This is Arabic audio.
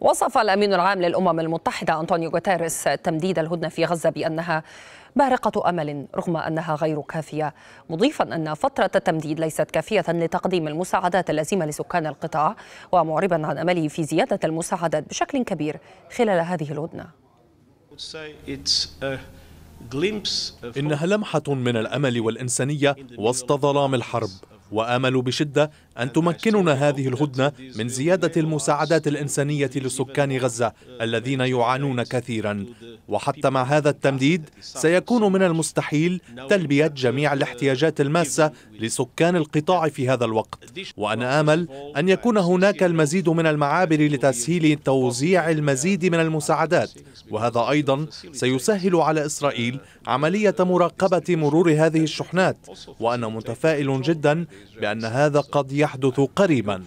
وصف الأمين العام للأمم المتحدة أنطونيو غوتيريس تمديد الهدنة في غزة بأنها بارقة أمل رغم أنها غير كافية مضيفا أن فترة التمديد ليست كافية لتقديم المساعدات اللازمة لسكان القطاع ومعربا عن أمله في زيادة المساعدات بشكل كبير خلال هذه الهدنة إنها لمحة من الأمل والإنسانية وسط ظلام الحرب وآمل بشدة أن تمكننا هذه الهدنة من زيادة المساعدات الإنسانية لسكان غزة الذين يعانون كثيرا وحتى مع هذا التمديد سيكون من المستحيل تلبية جميع الاحتياجات الماسة لسكان القطاع في هذا الوقت وأنا آمل أن يكون هناك المزيد من المعابر لتسهيل توزيع المزيد من المساعدات وهذا أيضا سيسهل على إسرائيل عملية مراقبة مرور هذه الشحنات وأنا متفائل جدا بأن هذا قد يحدث قريبا